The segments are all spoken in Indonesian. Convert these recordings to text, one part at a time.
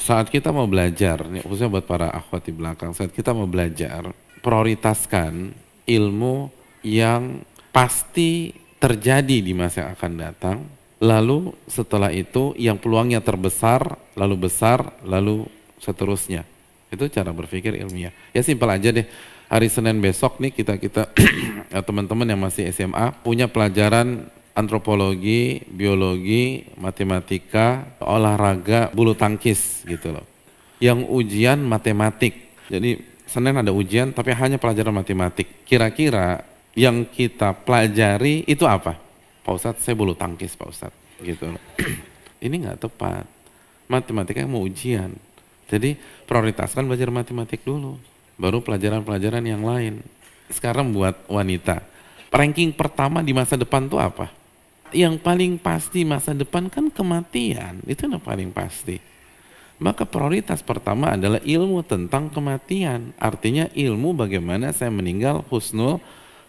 saat kita mau belajar, ini khususnya buat para akhwat di belakang, saat kita mau belajar, prioritaskan ilmu yang pasti terjadi di masa yang akan datang, lalu setelah itu yang peluangnya terbesar, lalu besar, lalu seterusnya. Itu cara berpikir ilmiah. Ya simpel aja deh. Hari Senin besok nih kita kita teman-teman yang masih SMA punya pelajaran antropologi, biologi, matematika, olahraga, bulu tangkis gitu loh. Yang ujian matematik. Jadi Senin ada ujian tapi hanya pelajaran matematik. Kira-kira yang kita pelajari itu apa? Pak Ustadz, saya bulu tangkis Pak Ustadz. Gitu loh. Ini nggak tepat. Matematika yang mau ujian. Jadi prioritaskan belajar matematik dulu. Baru pelajaran-pelajaran yang lain. Sekarang buat wanita. Ranking pertama di masa depan tuh apa? yang paling pasti masa depan kan kematian, itu yang paling pasti. Maka prioritas pertama adalah ilmu tentang kematian. Artinya ilmu bagaimana saya meninggal husnul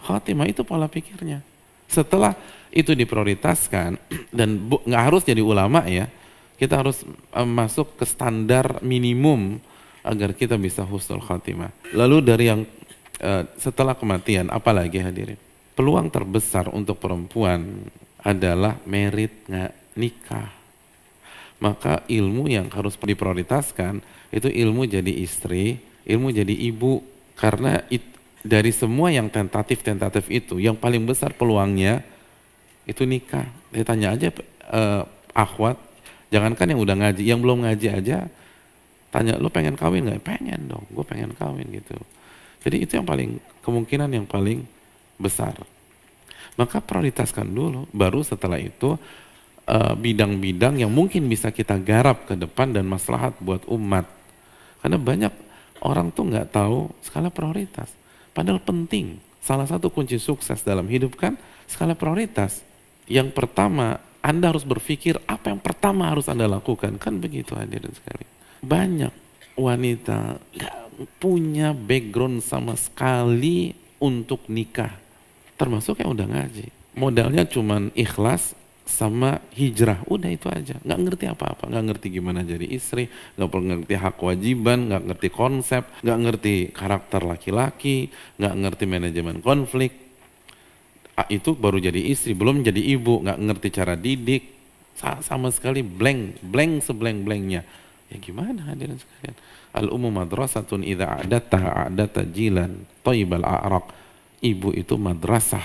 khotimah itu pola pikirnya. Setelah itu diprioritaskan dan nggak harus jadi ulama ya. Kita harus eh, masuk ke standar minimum agar kita bisa husnul khotimah. Lalu dari yang eh, setelah kematian apalagi hadirin? Peluang terbesar untuk perempuan adalah merit nggak nikah. Maka ilmu yang harus diprioritaskan itu ilmu jadi istri, ilmu jadi ibu karena it, dari semua yang tentatif-tentatif itu yang paling besar peluangnya itu nikah. Saya tanya aja eh, akhwat, jangankan yang udah ngaji, yang belum ngaji aja tanya lu pengen kawin nggak? Pengen dong, gue pengen kawin gitu. Jadi itu yang paling kemungkinan yang paling besar maka prioritaskan dulu baru setelah itu eh, bidang-bidang uh, yang mungkin bisa kita garap ke depan dan maslahat buat umat karena banyak orang tuh nggak tahu skala prioritas padahal penting salah satu kunci sukses dalam hidup kan skala prioritas yang pertama anda harus berpikir apa yang pertama harus anda lakukan kan begitu hadirin sekali banyak wanita nggak punya background sama sekali untuk nikah termasuk yang udah ngaji. Modalnya cuman ikhlas sama hijrah, udah itu aja. Nggak ngerti apa-apa, nggak ngerti gimana jadi istri, nggak pernah ngerti hak kewajiban, nggak ngerti konsep, nggak ngerti karakter laki-laki, nggak ngerti manajemen konflik. Ah, itu baru jadi istri, belum jadi ibu, nggak ngerti cara didik, sama sekali blank, blank seblank blanknya. Ya gimana hadirin sekalian? Al-umum madrasatun idha a'data a'data jilan taibal aarok ibu itu madrasah.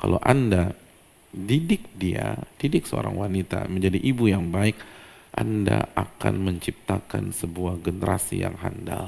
Kalau Anda didik dia, didik seorang wanita menjadi ibu yang baik, Anda akan menciptakan sebuah generasi yang handal.